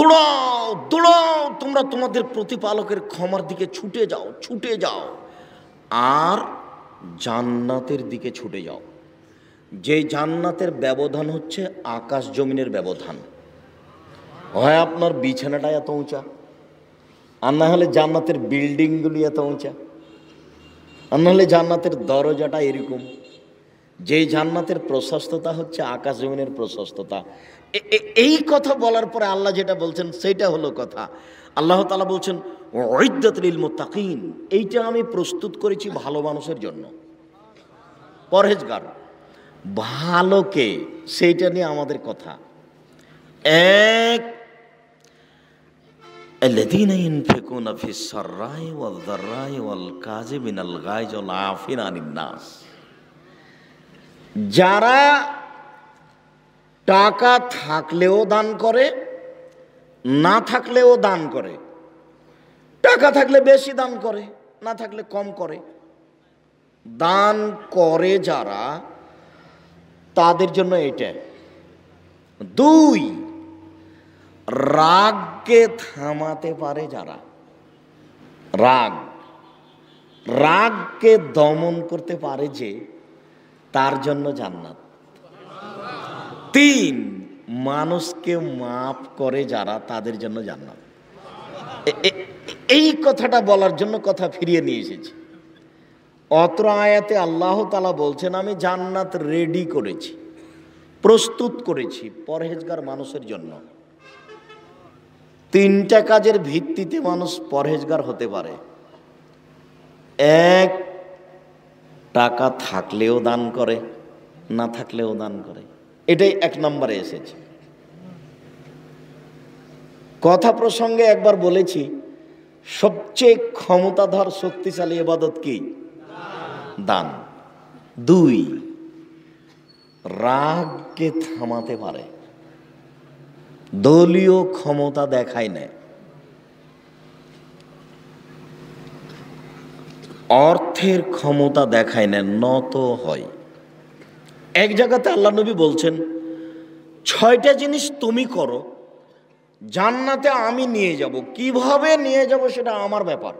দৌড়াও দৌড়াও তোমরা তোমাদের প্রতিপালকের ক্ষমার দিকে ছুটে যাও ছুটে যাও আর জান্নাতের দিকে ছুটে যাও যে জান্নাতের ব্যবধান হচ্ছে আকাশ জমিনের ব্যবধান হয় আপনার বিছানাটা এত উঁচা আর না হলে জান্নাতের বিল্ডিংগুলি এত উঁচা আর না হলে জান্নাতের দরজাটা এরকম যে জান্নাতের প্রশস্ততা হচ্ছে আকাশ জমিনের প্রশস্ততা এই কথা বলার পরে আল্লাহ যেটা বলছেন সেটা হলো কথা আল্লাহ তালা বলছেন তাকিন এইটা আমি প্রস্তুত করেছি ভালো মানুষের জন্য পরহেজগার ভালোকে সেইটা নিয়ে আমাদের কথা এক যারা টাকা থাকলেও দান করে না থাকলেও দান করে টাকা থাকলে বেশি দান করে না থাকলে কম করে দান করে যারা তাদের জন্য এটা দুই রাগকে থামাতে পারে যারা রাগ রাগকে দমন করতে পারে যে তার জন্য জান্নাত তিন মানুষকে মাফ করে যারা তাদের জন্য জান্নাত এই কথাটা বলার জন্য কথা ফিরিয়ে নিয়ে এসেছি অত্র আয়াতে আল্লাহ তালা বলছেন আমি জান্নাত রেডি করেছি প্রস্তুত করেছি পরহেজগার মানুষের জন্য তিনটা কাজের ভিত্তিতে মানুষ পরহেজগার হতে পারে এক টাকা থাকলেও দান করে না থাকলেও দান করে এটাই এক নম্বরে এসেছে কথা প্রসঙ্গে একবার বলেছি সবচেয়ে ক্ষমতাধর শক্তিশালী এবাদত কি দান দুই রাগকে থামাতে পারে দলীয় ক্ষমতা দেখায় না অর্থের ক্ষমতা দেখায় না নত হয় এক জায়গাতে আল্লাহ নবী বলছেন ছয়টা জিনিস তুমি করো জান্নাতে আমি নিয়ে যাব কিভাবে নিয়ে যাব সেটা আমার ব্যাপার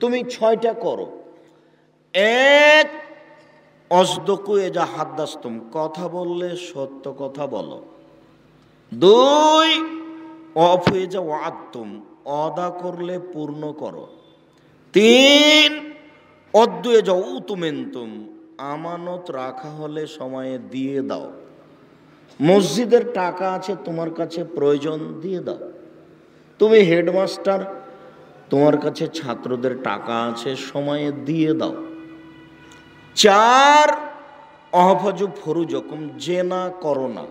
তুমি ছয়টা করো এক অসদকু এ যা হাদ্দাস্তম কথা বললে সত্য কথা বলো দুই অফ হয়ে যা আত্মম অদা করলে পূর্ণ করো তিন অদ্বয়ে যাও তুম আমানত রাখা হলে সময়ে দিয়ে দাও মসজিদের টাকা আছে তোমার কাছে প্রয়োজন দিয়ে দাও তুমি হেডমাস্টার তোমার কাছে ছাত্রদের টাকা আছে সময়ে দিয়ে দাও চার অহফাজু ফরু যখন জেনা করো না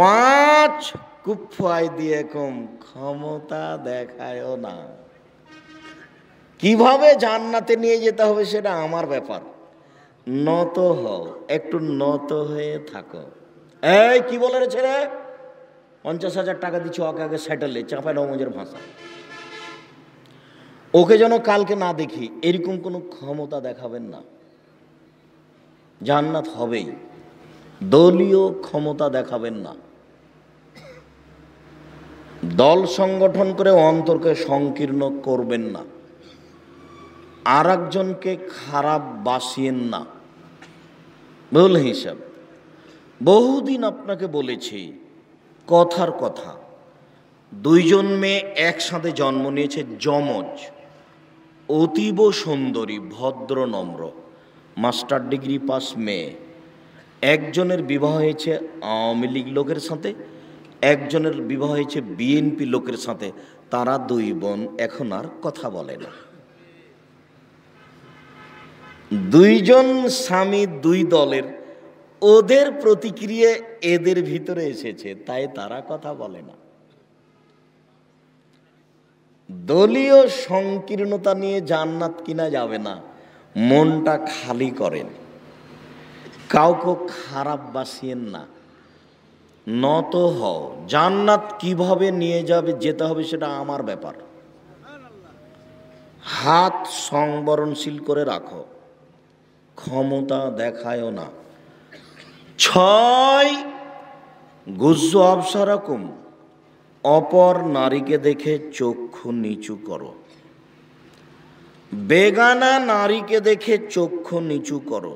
পাঁচ কুফায় দিয়ে কম ক্ষমতা দেখায়ও না কিভাবে জান্নাতে নিয়ে যেতে হবে সেটা আমার ব্যাপার নত হও একটু নত হয়ে থাকো এই কি বলে রে ছেলে পঞ্চাশ হাজার টাকা দিচ্ছি ওকে আগে স্যাটেলে চাঁপাই নবমজের ভাষা ওকে যেন কালকে না দেখি এরকম কোনো ক্ষমতা দেখাবেন না জান্নাত হবেই দলীয় ক্ষমতা দেখাবেন না দল সংগঠন করে অন্তরকে সংকীর্ণ করবেন না আর একজনকে খারাপ বাসিয়েন না বল হিসাব বহুদিন আপনাকে বলেছি কথার কথা দুইজন মেয়ে একসাথে জন্ম নিয়েছে যমজ অতীব সুন্দরী ভদ্র নম্র মাস্টার ডিগ্রি পাস মেয়ে একজনের বিবাহ হয়েছে আওয়ামী লীগ লোকের সাথে একজনের বিবাহ হয়েছে বিএনপি লোকের সাথে তারা দুই বোন এখন আর কথা বলে না দুইজন স্বামী দুই দলের ওদের প্রতিক্রিয়া এদের ভিতরে এসেছে তাই তারা কথা বলে না দলীয় সংকীর্ণতা নিয়ে জান্নাত কিনা যাবে না মনটা খালি করেন কাউকে খারাপ বাসিয়েন না নত হও জান্নাত কিভাবে নিয়ে যাবে যেতে হবে সেটা আমার ব্যাপার হাত সংবরণশীল করে রাখো ক্ষমতা দেখায়ও না ছয় গুজ্জ অবসারকম অপর নারীকে দেখে চক্ষু নিচু করো বেগানা নারীকে দেখে চক্ষু নিচু করো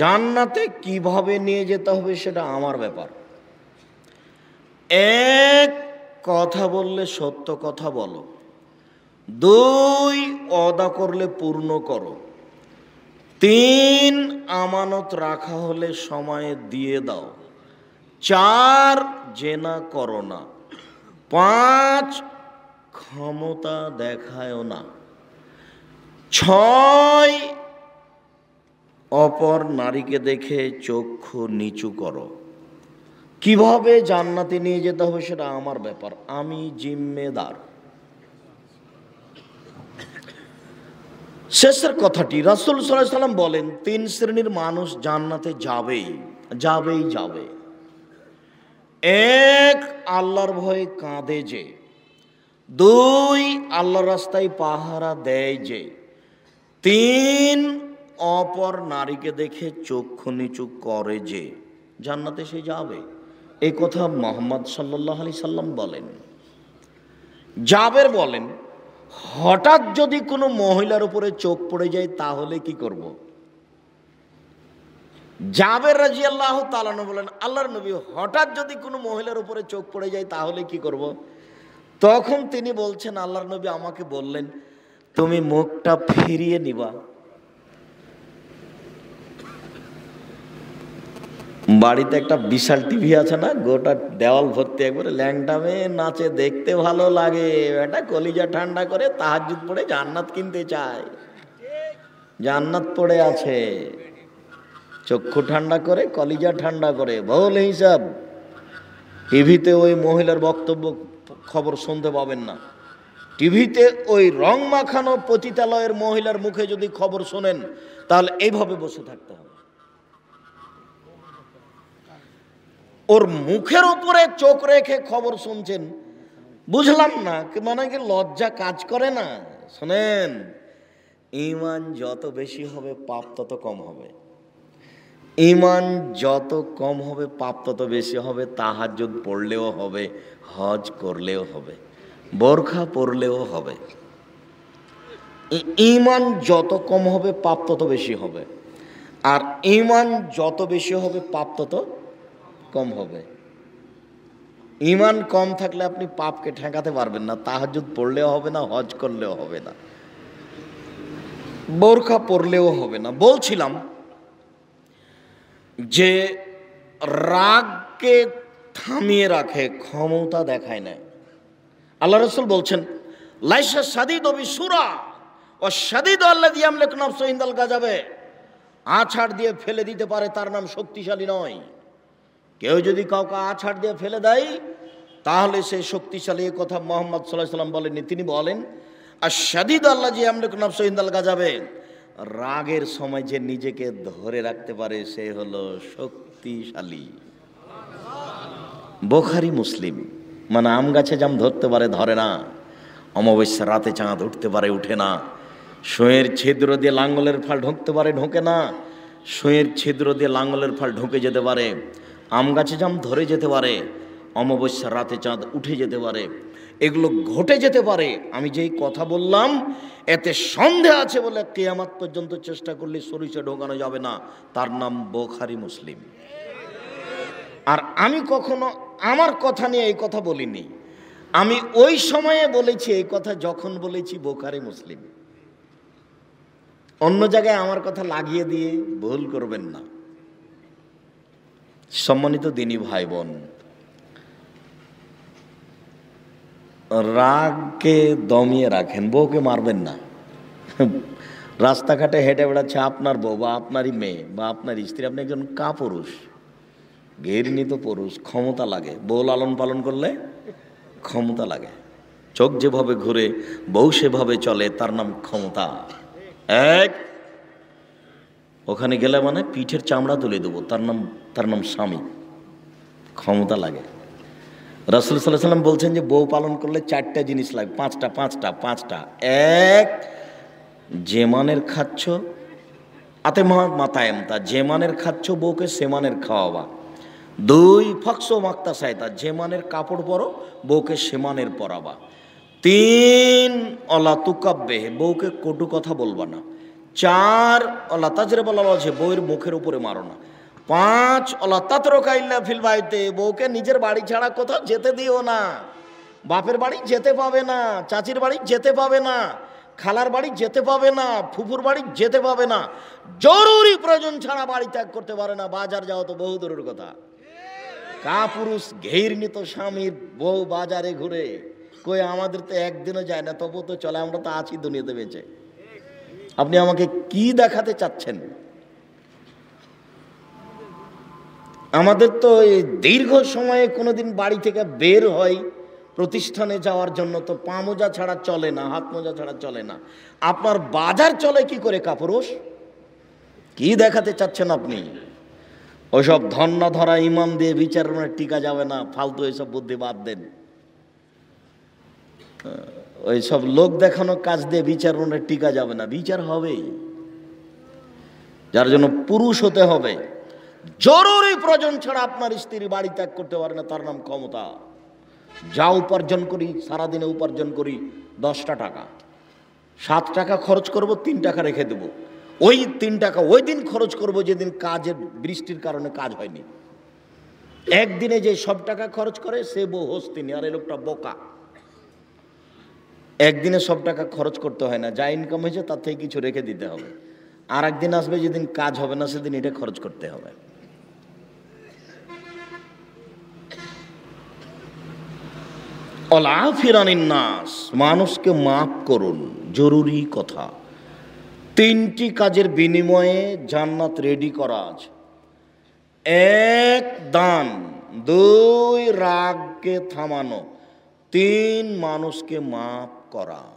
জান্নাতে কিভাবে নিয়ে যেতে হবে সেটা আমার ব্যাপার এক কথা বললে সত্য কথা বলো দুই অদা করলে পূর্ণ করো তিন আমানত রাখা হলে সময়ে দিয়ে দাও চার জেনা করো না পাঁচ ক্ষমতা দেখায় না ছয় অপর নারীকে দেখে চক্ষু নিচু করো কিভাবে জান্নাতে নিয়ে যেতে হবে সেটা আমার ব্যাপার আমি জিম্মেদার শেষের কথাটি রাসুল সাল্লাম বলেন তিন শ্রেণীর মানুষ জান্নাতে যাবেই যাবেই যাবে এক আল্লাহর ভয়ে কাঁদে যে দুই আল্লাহর রাস্তায় পাহারা দেয় যে তিন অপর নারীকে দেখে চক্ষু নিচু করে যে জান্নাতে সে যাবে এ কথা মোহাম্মদ সাল্লাহ আলি সাল্লাম বলেন জাবের বলেন হঠাৎ যদি কোনো মহিলার উপরে চোখ পড়ে যায় তাহলে কি করব। জাবের রাজি আল্লাহ তালানো বলেন আল্লাহর নবী হঠাৎ যদি কোনো মহিলার উপরে চোখ পড়ে যায় তাহলে কি করব। তখন তিনি বলছেন আল্লাহর নবী আমাকে বললেন তুমি মুখটা ফিরিয়ে নিবা বাড়িতে একটা বিশাল টিভি আছে না গোটা দেওয়াল ভর্তি একবারে ল্যাংটামে নাচে দেখতে ভালো লাগে এটা কলিজা ঠান্ডা করে তাহাজুদ পড়ে জান্নাত কিনতে চায় জান্নাত পড়ে আছে চক্ষু ঠান্ডা করে কলিজা ঠান্ডা করে ভুল হিসাব টিভিতে ওই মহিলার বক্তব্য খবর শুনতে পাবেন না টিভিতে ওই রং মাখানো পতিতালয়ের মহিলার মুখে যদি খবর শোনেন তাহলে এইভাবে বসে থাকতে হবে ওর মুখের উপরে চোখ রেখে খবর শুনছেন বুঝলাম না মানে কি লজ্জা কাজ করে না শোনেন ইমান যত বেশি হবে পাপ তত কম হবে ইমান যত কম হবে পাপ তত বেশি হবে তাহাজুদ পড়লেও হবে হজ করলেও হবে বোরখা পড়লেও হবে ইমান যত কম হবে পাপ তত বেশি হবে আর ইমান যত বেশি হবে পাপ তত কম হবে ইমান কম থাকলে আপনি পাপকে ঠেকাতে পারবেন না তাহাজুদ পড়লেও হবে না হজ করলেও হবে না বোরখা পড়লেও হবে না বলছিলাম যে রাগকে থামিয়ে রাখে ক্ষমতা দেখায় না আল্লাহ রসুল বলছেন লাইসা সাদিদ অবি সুরা ও সাদিদ আল্লাহ দিয়াম লেখনাফ সহিন্দাল গাজাবে আছাড় দিয়ে ফেলে দিতে পারে তার নাম শক্তিশালী নয় কেউ যদি কাউকে আছাড় দিয়ে ফেলে দেয় তাহলে সে শক্তিশালী কথা মোহাম্মদ সাল্লাহ সাল্লাম বলেননি তিনি বলেন আর সাদিদ আল্লাহ যে আমলে নফসহিন্দাল যাবে রাগের সময় যে নিজেকে ধরে রাখতে পারে সে হলো শক্তিশালী বোখারি মুসলিম মানে আম গাছে যেমন ধরতে পারে ধরে না অমাবস্যা রাতে চাঁদ উঠতে পারে উঠে না শোয়ের ছিদ্র দিয়ে লাঙ্গলের ফাল ঢুকতে পারে ঢোকে না শোয়ের ছিদ্র দিয়ে লাঙ্গলের ফাল ঢুকে যেতে পারে আম গাছে জাম ধরে যেতে পারে অমাবস্যার রাতে চাঁদ উঠে যেতে পারে এগুলো ঘটে যেতে পারে আমি যেই কথা বললাম এতে সন্দেহ আছে বলে কেয়ামাত পর্যন্ত চেষ্টা করলে সরিষা ঢোকানো যাবে না তার নাম বোখারি মুসলিম আর আমি কখনো আমার কথা নিয়ে এই কথা বলিনি আমি ওই সময়ে বলেছি এই কথা যখন বলেছি বোখারি মুসলিম অন্য জায়গায় আমার কথা লাগিয়ে দিয়ে ভুল করবেন না সম্মানিত দিনী ভাই বোন রাগকে দমিয়ে রাখেন বউকে মারবেন না রাস্তাঘাটে হেঁটে বেড়াচ্ছে আপনার বউ বা আপনারই মেয়ে বা আপনার স্ত্রী আপনি একজন কা পুরুষ ঘেরিনীত পুরুষ ক্ষমতা লাগে বউ লালন পালন করলে ক্ষমতা লাগে চোখ যেভাবে ঘুরে বউ সেভাবে চলে তার নাম ক্ষমতা এক ওখানে গেলে মানে পিঠের চামড়া তুলে দেবো তার নাম তার নাম স্বামী ক্ষমতা লাগে রাসুল সাল্লাহ সাল্লাম বলছেন যে বউ পালন করলে চারটা জিনিস লাগে পাঁচটা পাঁচটা পাঁচটা এক যেমানের খাচ্ছ আতে মাথায় তা যেমানের খাচ্ছ বউকে সেমানের খাওয়াবা দুই ফক্স মাক্তা সাইতা যেমানের কাপড় পরো বউকে সেমানের পরাবা তিন অলা বউকে কটু কথা বলবা না চার আল্লাহ তাজরে বলা আছে বউয়ের মুখের উপরে মারো না পাঁচ আল্লাহ তাতরকাইল্লা ফিল বাড়িতে বউকে নিজের বাড়ি ছাড়া কোথাও যেতে দিও না বাপের বাড়ি যেতে পাবে না চাচির বাড়ি যেতে পাবে না খালার বাড়ি যেতে পাবে না ফুফুর বাড়ি যেতে পাবে না জরুরি প্রয়োজন ছাড়া বাড়ি ত্যাগ করতে পারে না বাজার যাও তো বহু দূরের কথা কা পুরুষ ঘেরণিত স্বামীর বউ বাজারে ঘুরে কই আমাদের তো একদিনও যায় না তবু তো চলে আমরা তো আছি দুনিয়াতে বেঁচে আপনি আমাকে কি দেখাতে চাচ্ছেন আমাদের তো এই দীর্ঘ সময়ে কোনোদিন বাড়ি থেকে বের হয় প্রতিষ্ঠানে যাওয়ার জন্য তো পা মোজা ছাড়া চলে না হাত মোজা ছাড়া চলে না আপনার বাজার চলে কি করে কাপুরুষ কি দেখাতে চাচ্ছেন আপনি ওইসব ধন্য ধরা ইমাম দিয়ে বিচার টিকা যাবে না ফালতু এসব বুদ্ধি বাদ দেন ওই সব লোক দেখানো কাজ দিয়ে বিচার মনে টিকা যাবে না বিচার হবেই যার জন্য পুরুষ হতে হবে জরুরি প্রয়োজন ছাড়া আপনার স্ত্রী বাড়ি ত্যাগ করতে পারে না তার নাম ক্ষমতা যা উপার্জন করি সারাদিনে উপার্জন করি দশটা টাকা সাত টাকা খরচ করব তিন টাকা রেখে দেব ওই তিন টাকা ওই দিন খরচ করব যেদিন কাজের বৃষ্টির কারণে কাজ হয়নি একদিনে যে সব টাকা খরচ করে সে বহস্তিনি আর এ লোকটা বোকা একদিনে সব টাকা খরচ করতে হয় না যা ইনকাম হয়েছে তার থেকে কিছু রেখে দিতে হবে আর একদিন আসবে যেদিন কাজ হবে না সেদিন এটা খরচ করতে হবে নাস মানুষকে মাফ করুন জরুরি কথা তিনটি কাজের বিনিময়ে জান্নাত রেডি করা আছে এক দান দুই রাগকে থামানো তিন মানুষকে মাপ করা